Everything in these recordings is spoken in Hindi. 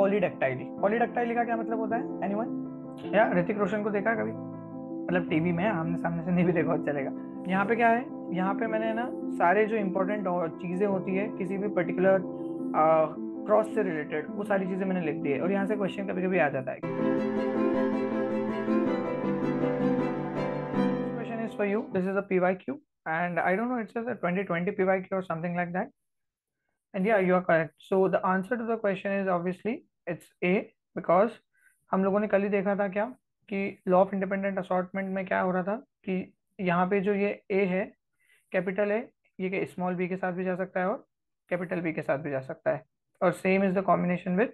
पॉलीडेक्टाइली पॉलीडेक्टाइली का क्या मतलब होता है एनीवन या ऋतिक रोशन को देखा कभी मतलब टीवी में आमने सामने से नहीं भी देखा चलेगा यहाँ पे क्या है यहाँ पे मैंने ना सारे जो इम्पोर्टेंट चीज़ें होती है किसी भी पर्टिकुलर क्रॉस से रिलेटेड वो सारी चीज़ें मैंने लिख दी है और यहाँ से क्वेश्चन कभी कभी आ जाता है question is for you this is a P Y Q and I don't know it's twenty twenty P Y Q और something like that And yeah, you are correct. So the answer to the question is obviously it's a because हम लोगों ने कल ही देखा था क्या कि लॉ ऑफ इंडिपेंडेंट असॉटमेंट में क्या हो रहा था कि यहाँ पे जो ये ए है कैपिटल ए ये स्मॉल बी के साथ भी जा सकता है और कैपिटल बी के साथ भी जा सकता है और same is the combination with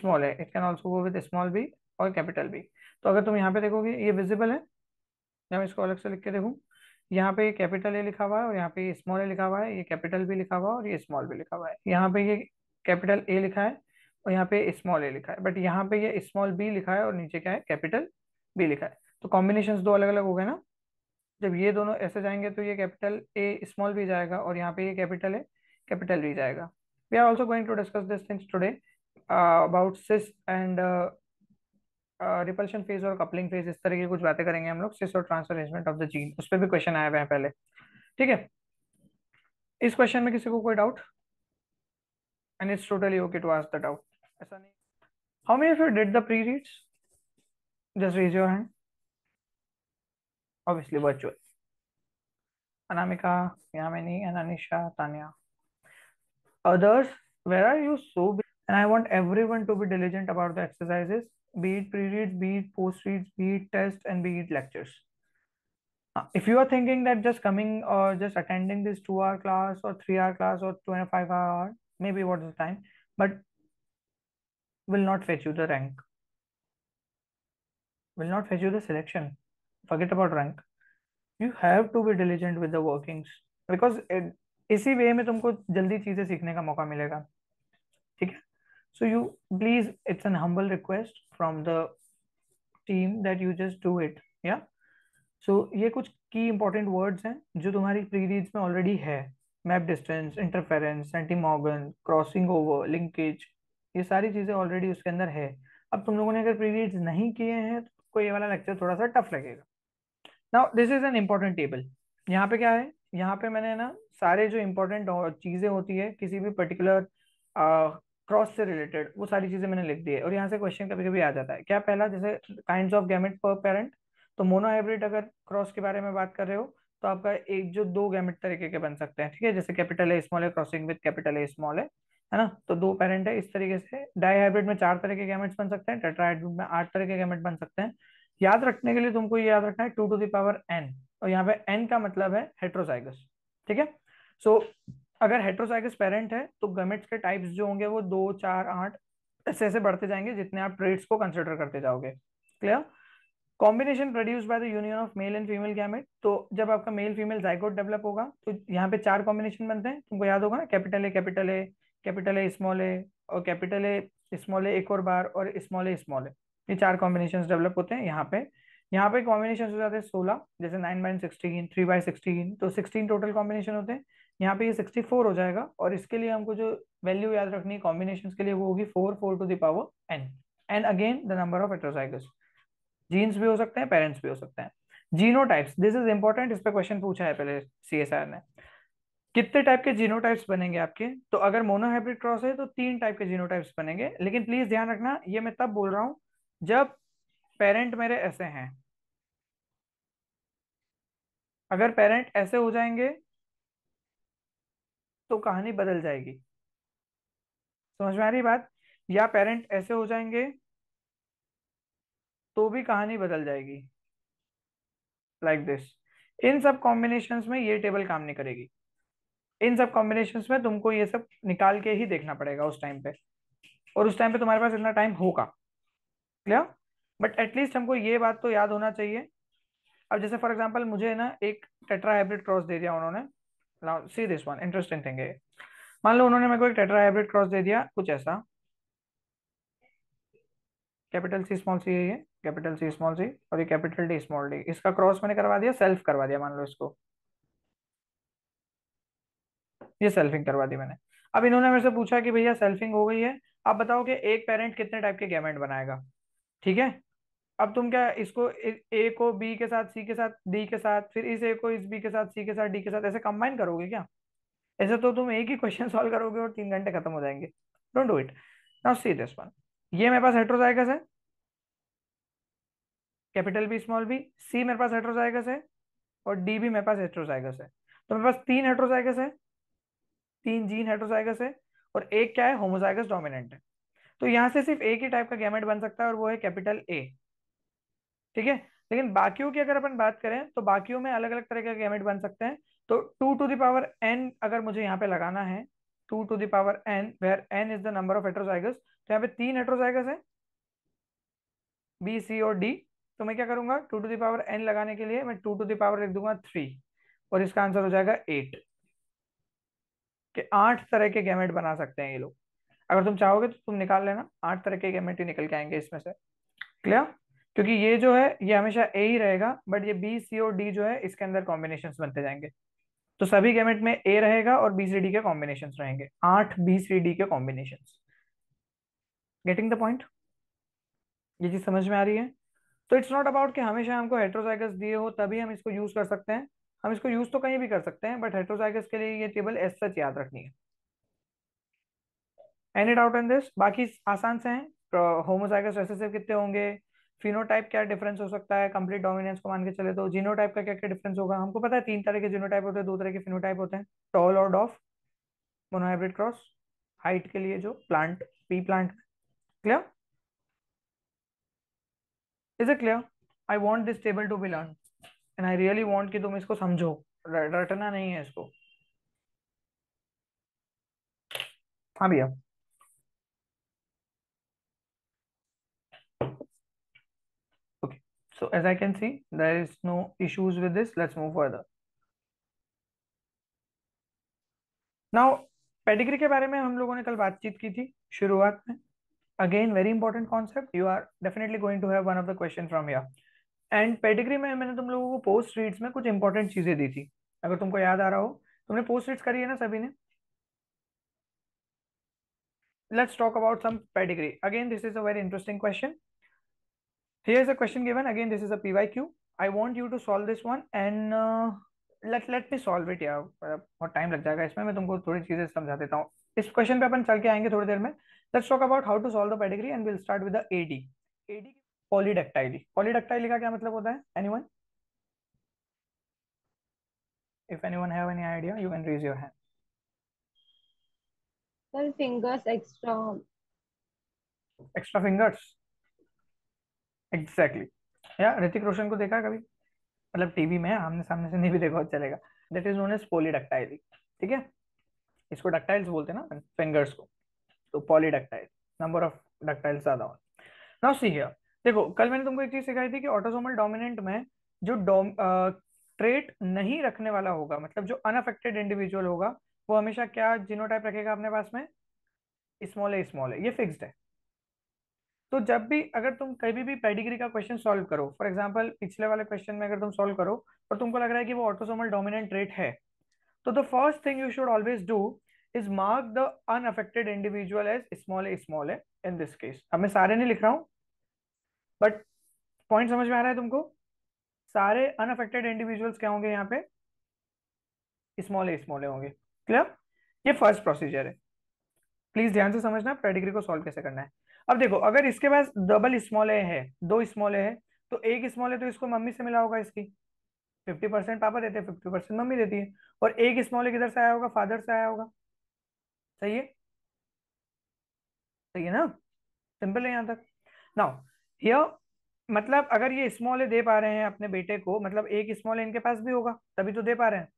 small है it can also go with small B और कैपिटल बी तो अगर तुम यहाँ पे देखोगे ये विजिबल है मैं इसको अलग से लिख के देखूँ यहाँ पे कैपिटल ए लिखा हुआ है और यहाँ पे स्मॉल ए लिखा हुआ है ये कैपिटल बी लिखा हुआ है और ये स्मॉल बी लिखा हुआ है यहाँ पे ये कैपिटल ए लिखा है और यहाँ पे स्मॉल ए लिखा है बट यहाँ पे ये स्मॉल बी लिखा है और नीचे क्या है कैपिटल बी लिखा है तो कॉम्बिनेशन दो अलग अलग हो गए ना जब ये दोनों ऐसे जाएंगे तो ये कैपिटल ए स्मॉल बी जाएगा और यहाँ पे ये कैपिटल है कैपिटल बी जाएगा we are also going to discuss this things today about cis and repulsion phase और कपलिंग फेज इस तरह की कुछ बातें करेंगे हम लोग सिस और transfer arrangement of the gene उस पर भी क्वेश्चन आया हुआ है पहले ठीक है इस क्वेश्चन में किसी को कोई doubt and it's totally okay to ask the doubt How many of you did the pre-reads? Just raise your hand. Obviously virtual. Anamika, Yamini, and Anisha, Tanya. Others, where are you so big? And I want everyone to be diligent about the exercises, be it pre-reads, be it post-reads, be it tests, and be it lectures. Uh, if you are thinking that just coming or just attending this two-hour class or three-hour class or twenty-five hour maybe what is the time, but will not fetch you the rank will not fetch you the selection forget about rank you have to be diligent with the workings because it, इसी वे में तुमको जल्दी चीजें सीखने का मौका मिलेगा ठीक है so you please it's an humble request from the team that you just do it या सो ये कुछ की इंपॉर्टेंट वर्ड्स हैं जो तुम्हारी प्री रीड्स में ऑलरेडी है map distance interference centimorgan crossing over linkage ये सारी चीज़ें ऑलरेडी उसके अंदर है अब तुम लोगों ने अगर प्रीवियस नहीं किए हैं तो तुमको ये वाला लेक्चर थोड़ा सा टफ लगेगा now this is an important table यहाँ पे क्या है यहाँ पे मैंने ना सारे जो इम्पोर्टेंट चीज़ें होती है किसी भी पर्टिकुलर क्रॉस से रिलेटेड वो सारी चीज़ें मैंने लिख दी है और यहाँ से क्वेश्चन कभी कभी आ जाता है क्या पहला जैसे kind of gamete per parent तो मोनोहाइब्रिड अगर क्रॉस के बारे में बात कर रहे हो तो आपका एक जो दो गैमेट तरीके के बन सकते हैं ठीक है जैसे कैपिटल है स्मॉल है क्रॉसिंग विद कैपिटल है स्मॉल है है ना तो दो पेरेंट है इस तरीके से डाईहाइब्रिड में चार तरह के गैमेट्स बन सकते हैं टेट्राहाइब्रिड में आठ तरह के गैमेट बन सकते हैं याद रखने के लिए तुमको ये याद रखना है टू टू दावर एन और यहाँ पे एन का मतलब है हेट्रोसाइगस ठीक है सो so, अगर हेट्रोसाइगस पेरेंट है तो गमेट्स के टाइप्स जो होंगे वो दो चार आठ ऐसे ऐसे बढ़ते जाएंगे जितने आप ट्रेड्स को कंसिडर करते जाओगे clear combination produce by the union of male and female gamete तो जब आपका मेल फीमेल जाइकोट डेवलप होगा तो यहाँ पे चार कॉम्बिनेशन बनते हैं तुमको याद होगा ना capital A capital A capital A small A और कैपिटल ए स्मॉल ए एक और बार और स्मॉल ए स्मॉल ए ये चार कॉम्बिनेशन डेवलप होते हैं यहाँ पे यहाँ पे कॉम्बिनेशन हो जाते हैं सोलह जैसे nine by sixteen three by sixteen तो सिक्सटीन टोटल कॉम्बिनेशन होते हैं यहाँ पे ये सिक्सटी फोर हो जाएगा और इसके लिए हमको जो वैल्यू याद रखनी है कॉम्बिनेशन के लिए वो होगी four four to the power n and again the number of heterozygous genes भी हो सकते हैं पेरेंट्स भी हो सकते हैं genotypes this is important इस पर क्वेश्चन पूछा है पहले सी ने कितने टाइप के जीनोटाइप्स बनेंगे आपके तो अगर मोनोहाइब्रिड क्रॉस है तो तीन टाइप के जीनोटाइप्स बनेंगे लेकिन प्लीज ध्यान रखना ये मैं तब बोल रहा हूं जब पेरेंट मेरे ऐसे हैं अगर पेरेंट ऐसे हो जाएंगे तो कहानी बदल जाएगी समझ में आ रही बात या पेरेंट ऐसे हो जाएंगे तो भी कहानी बदल जाएगी लाइक like दिस इन सब कॉम्बिनेशन में ये टेबल काम नहीं करेगी इन सब कॉम्बिनेशन में तुमको ये सब निकाल के ही देखना पड़ेगा उस टाइम पे और उस टाइम पे तुम्हारे पास इतना टाइम होगा क्लियर बट एटलीस्ट हमको ये बात तो याद होना चाहिए अब जैसे फॉर एग्जाम्पल मुझे ना एक टेट्रा हाइब्रिड क्रॉस दे दिया उन्होंने see this one interesting thing है मान लो उन्होंने मेरे को एक टेट्रा हाइब्रिड क्रॉस दे दिया कुछ ऐसा कैपिटल सी स्मॉल सी है ये कैपिटल सी स्मॉल सी और ये कैपिटल डी स्मॉल डी इसका क्रॉस मैंने करवा दिया सेल्फ करवा दिया मान लो इसको ये सेल्फिंग करवा दी मैंने अब इन्होंने मेरे से पूछा कि भैया सेल्फिंग हो गई है आप बताओ कि एक पेरेंट कितने टाइप के गैमेट बनाएगा ठीक है अब तुम क्या इसको ए को बी के साथ सी के साथ डी के साथ फिर इस ए को इस बी के साथ सी के साथ डी के साथ ऐसे कंबाइन करोगे क्या ऐसे तो तुम एक ही क्वेश्चन सॉल्व करोगे और तीन घंटे खत्म हो जाएंगे don't do it now see this one ये मेरे पास हेट्रोजाइगस है capital B small B see मेरे पास हेट्रोजाइगस है और डी भी मेरे पास हेट्रोजाइगस है तो मेरे पास तीन हेट्रोजाइगस है तीन जीन हेटरोजाइगस है और एक क्या है होमोजाइगस डोमिनेंट है तो यहाँ से सिर्फ एक ही टाइप का गैमेट बन सकता है और वो है कैपिटल ए ठीक है लेकिन बाकियों की अगर अपन बात करें तो बाकियों में अलग अलग तरह के गैमेट बन सकते हैं तो टू टू दावर एन अगर मुझे यहाँ पे लगाना है two to the power n where n is the number of heterozygous तो यहाँ पे तीन हेट्रोजाइगस है बी सी और डी तो मैं क्या करूंगा टू टू दावर एन लगाने के लिए मैं टू टू दावर लिख दूंगा थ्री और इसका आंसर हो जाएगा एट कि आठ तरह के गैमेट बना सकते हैं ये लोग अगर तुम चाहोगे तो तुम निकाल लेना आठ तरह के गैमेट ही निकल के आएंगे इसमें से क्लियर क्योंकि ये जो है ये हमेशा ए ही रहेगा बट ये बी सी और डी जो है इसके अंदर कॉम्बिनेशन बनते जाएंगे तो सभी गैमेट में ए रहेगा और बी सी डी के कॉम्बिनेशन रहेंगे आठ बी सी डी के कॉम्बिनेशन गेटिंग द पॉइंट ये चीज समझ में आ रही है तो इट्स नॉट अबाउट कि हमेशा हमको हेट्रोजाइगस दिए हो तभी हम इसको यूज कर सकते हैं हम इसको यूज तो कहीं भी कर सकते हैं बट हेट्रोजाइगस के लिए ये टेबल एस सच याद रखनी है एनी डाउट इन दिस बाकी आसान से हैं होमोजाइगस रिसेसिव कितने होंगे फिनोटाइप क्या डिफरेंस हो सकता है कंप्लीट डोमिनेंस को मान के चले तो जीनोटाइप का क्या क्या डिफरेंस होगा हमको पता है तीन तरह के जीनोटाइप होते हैं दो तरह के फिनोटाइप होते हैं टॉल और डॉफ मोनोहाइब्रिड क्रॉस हाइट के लिए जो plant pea plant clear is it clear I want this table to be learn and I really want कि तुम इसको समझो रटना नहीं है इसको हाँ भैया okay so as i can see there is no issues with this let's move further now pedigree के बारे में हम लोगों ने कल बातचीत की थी शुरुआत में again very important concept you are definitely going to have one of the question from your end pedigree में मैंने तुम लोगों को पोस्ट रीड्स में कुछ इंपॉर्टेंट चीजें दी थी अगर तुमको याद आ रहा हो तुमने पोस्ट रीड्स करी है ना सभी ने let's talk about some pedigree again this is a very interesting question here is a question given again this is a pyq Q I want you to solve this one and let let me solve it या बहुत टाइम लग जाएगा इसमें मैं तुमको थोड़ी चीजें समझा देता हूँ इस क्वेश्चन पे अपन चल के आएंगे थोड़ी देर में let's talk about how to solve the pedigree and will start with A D A D polydactyly polydactyly का क्या मतलब होता है anyone if anyone have any idea you can raise your hand sir fingers extra extra fingers exactly yeah Hrithik Roshan को देखा कभी मतलब टीवी में आमने सामने से नहीं भी देखा चलेगा that is known as polydactyl ठीक है इसको डक्टाइल्स बोलते हैं ना फिंगर्स को तो पॉलीडक्टाइल नंबर ऑफ डक्टाइल्स ज्यादा नाउ सी हियर देखो कल मैंने तुमको एक चीज सिखाई थी कि ऑटोसोमल डोमिनेंट में जो डोम ट्रेट नहीं रखने वाला होगा मतलब जो अनअफेक्टेड इंडिविजुअल होगा वो हमेशा क्या जीनोटाइप रखेगा अपने पास में स्मॉल है स्मॉल है ये फिक्स्ड है तो जब भी अगर तुम कभी भी पेडिग्री का क्वेश्चन सॉल्व करो फॉर एग्जाम्पल पिछले वाले क्वेश्चन में अगर तुम सॉल्व करो और तुमको लग रहा है कि वो ऑटोसोमल डोमिनेंट ट्रेट है तो the first thing you should always do is mark the unaffected individual as small A small है इन दिस केस अब मैं सारे नहीं लिख रहा हूँ बट पॉइंट समझ में आ रहा है तुमको सारे अनअफेक्टेड इंडिविजुअल्स क्या होंगे यहाँ पे स्मॉल स्मॉल होंगे क्लियर ये फर्स्ट प्रोसीजर है प्लीज ध्यान से समझना पेडिग्री को सॉल्व कैसे करना है अब देखो अगर इसके पास डबल स्मॉल ए है दो स्मॉल ए है तो एक स्मॉल है तो इसको मम्मी से मिला होगा इसकी 50 परसेंट पापा देते हैं फिफ्टी परसेंट मम्मी देती है और एक स्मॉल ए किधर से आया होगा फादर से आया होगा सही है सही है ना सिंपल है यहाँ तक नाउ यो मतलब अगर ये स्मॉल दे पा रहे हैं अपने बेटे को मतलब एक स्मॉल इनके पास भी होगा तभी तो दे पा रहे हैं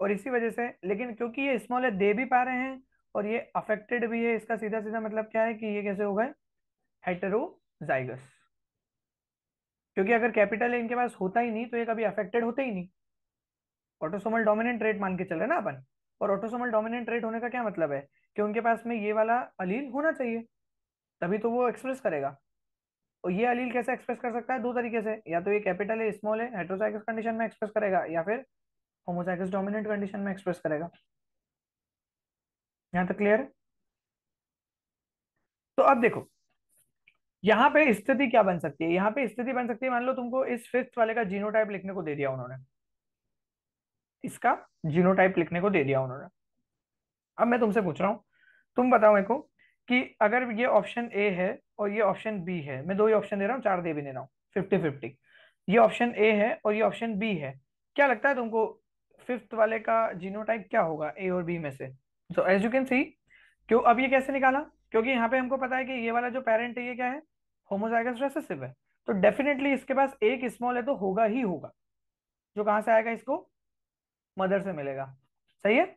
और इसी वजह से लेकिन क्योंकि ये स्मॉल दे भी पा रहे हैं और ये अफेक्टेड भी है इसका सीधा सीधा मतलब क्या है कि ये कैसे हो गए हेटरोजाइगस क्योंकि अगर कैपिटल इनके पास होता ही नहीं तो ये कभी अफेक्टेड होते ही नहीं ऑटोसोमल डोमिनेंट रेट मान के चल रहे ना अपन और ऑटोसोमल डोमिनेंट रेट होने का क्या मतलब है कि उनके पास में ये वाला अलील होना चाहिए तभी तो वो एक्सप्रेस करेगा और ये अलील कैसे एक्सप्रेस कर सकता है दो तरीके से या तो ये कैपिटल है स्मॉल है हेट्रोसाइकस कंडीशन में एक्सप्रेस करेगा या फिर होमोसाइकस डोमिनेंट कंडीशन में एक्सप्रेस करेगा यहां तक क्लियर है तो अब देखो यहां पे स्थिति क्या बन सकती है यहां पे स्थिति बन सकती है मान लो तुमको इस फिफ्थ वाले का जीनोटाइप लिखने को दे दिया उन्होंने इसका जीनोटाइप लिखने को दे दिया उन्होंने अब मैं तुमसे पूछ रहा हूं तुम बताओ मेरे को कि अगर ये ऑप्शन ए है और ये ऑप्शन बी है मैं दो ही ऑप्शन दे रहा हूँ चार दे भी दे रहा हूँ फिफ्टी फिफ्टी ये ऑप्शन ए है और ये ऑप्शन बी है क्या लगता है तुमको फिफ्थ वाले का जीनोटाइप क्या होगा ए और बी में से so as you can see क्यों अब ये कैसे निकाला क्योंकि यहाँ पे हमको पता है कि ये वाला जो पेरेंट है ये क्या है होमोजाइगस रेसेसिव है तो डेफिनेटली इसके पास एक स्मॉल है तो होगा ही होगा जो कहाँ से आएगा इसको मदर से मिलेगा सही है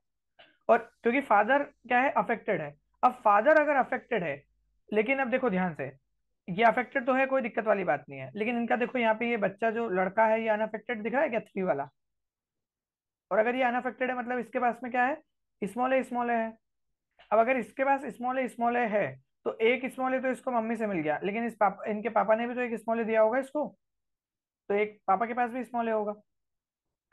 और क्योंकि फादर क्या है अफेक्टेड है अब फादर अगर अफेक्टेड है लेकिन अब देखो ध्यान से ये अफेक्टेड तो है कोई दिक्कत वाली बात नहीं है लेकिन इनका देखो यहाँ पे ये बच्चा जो लड़का है ये अनअफेक्टेड दिख रहा है क्या थ्री वाला और अगर ये अनअफेक्टेड है मतलब इसके पास में क्या है स्मॉल स्मॉल है अब अगर इसके पास स्मॉल ए स्मॉल है तो एक स्मॉल तो इसको मम्मी से मिल गया लेकिन इस पापा इनके पापा ने भी तो एक स्मॉल दिया होगा इसको तो एक पापा के पास भी स्मॉल होगा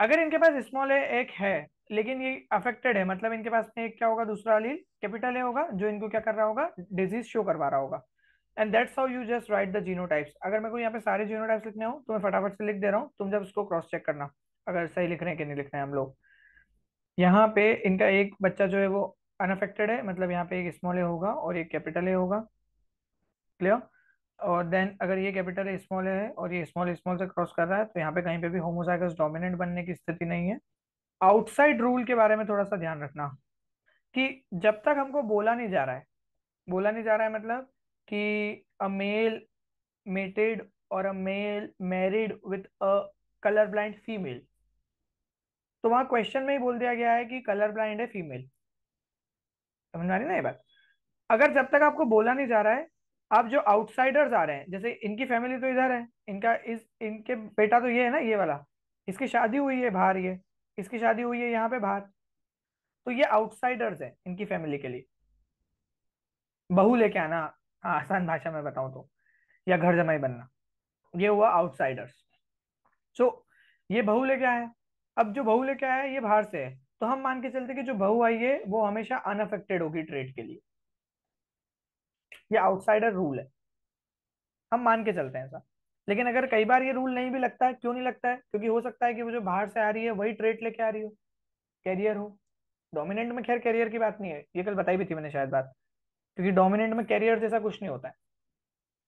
अगर इनके पास स्मॉल एक है लेकिन ये अफेक्टेड है मतलब इनके पास में क्या होगा दूसरा अलील कैपिटल ए होगा जो इनको क्या कर रहा होगा डिजीज शो करवा रहा होगा and that's how you just write the types अगर मेरे को यहाँ पे सारे जीनोटाइप्स लिखने हो तो मैं फटाफट से लिख दे रहा हूँ तुम जब उसको क्रॉस चेक करना अगर सही लिख रहे हैं कि नहीं लिख रहे हैं हम लोग यहाँ पे इनका एक बच्चा जो है वो अनफेक्टेड है मतलब यहाँ पे एक स्मॉल ए होगा और एक कैपिटल ए होगा क्लियर और देन अगर ये कैपिटल ए स्मॉल है और ये स्मॉल स्मॉल से क्रॉस कर रहा है तो यहाँ पे कहीं पे भी होमोसाइकस डोमिनेंट बनने की स्थिति नहीं है आउटसाइड रूल के बारे में थोड़ा सा ध्यान रखना कि जब तक हमको बोला नहीं जा रहा है बोला नहीं जा रहा है मतलब कि अ मेल मेटेड और a male married with a colour blind female तो वहां क्वेश्चन में ही बोल दिया गया है कि कलर ब्लाइंड है फीमेल समझ में आ रही ना ये बात अगर जब तक आपको बोला नहीं जा रहा है आप जो आउटसाइडर्स आ रहे हैं जैसे इनकी फैमिली तो इधर है इनका इस इनके बेटा तो ये है ना ये वाला इसकी शादी हुई है बाहर ये किसकी शादी हुई है यहाँ पे बाहर तो ये आउटसाइडर्स हैं इनकी फैमिली के लिए बहू लेके आना हाँ, आसान भाषा में बताऊं तो या घर जमाई बनना ये हुआ आउटसाइडर्स सो ये बहू लेके आया अब जो बहू लेके आया ये बाहर से है तो हम मान के चलते कि जो बहू आई है वो हमेशा अनअफेक्टेड होगी ट्रेड के लिए ये आउटसाइडर रूल है हम मान के चलते हैं ऐसा लेकिन अगर कई बार ये रूल नहीं भी लगता है क्यों नहीं लगता है क्योंकि हो सकता है कि वो जो बाहर से आ रही है वही ट्रेट लेके आ रही हो कैरियर हो डोमिनेंट में खैर कैरियर की बात नहीं है ये कल बताई भी थी मैंने शायद बात क्योंकि डोमिनेंट में कैरियर जैसा कुछ नहीं होता है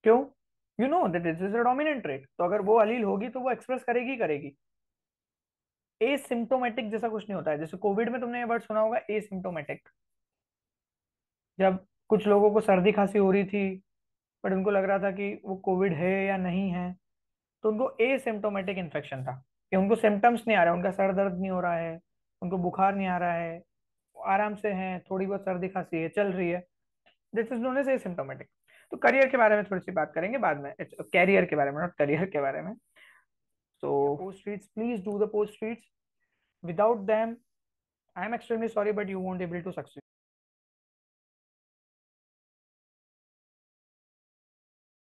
क्यों you know that is is a dominant trait तो अगर वो अलील होगी तो वो एक्सप्रेस करेगी करेगी ए सिम्टोमेटिक जैसा कुछ नहीं होता है जैसे कोविड में तुमने ये वर्ड सुना होगा ए सिम्टोमेटिक जब कुछ लोगों को सर्दी खांसी हो रही थी बट उनको लग रहा था कि वो कोविड है या नहीं है तो उनको एसिम्टोमेटिक इन्फेक्शन था कि उनको सिम्टम्स नहीं आ रहा उनका सर दर्द नहीं हो रहा है उनको बुखार नहीं आ रहा है आराम से हैं थोड़ी बहुत सर्दी खांसी है चल रही है this is known as symptomatic तो करियर के बारे में थोड़ी सी बात करेंगे बाद में कैरियर के बारे में नॉट करियर के बारे में so post reads please do the post reads without them I am extremely sorry but you won't able to success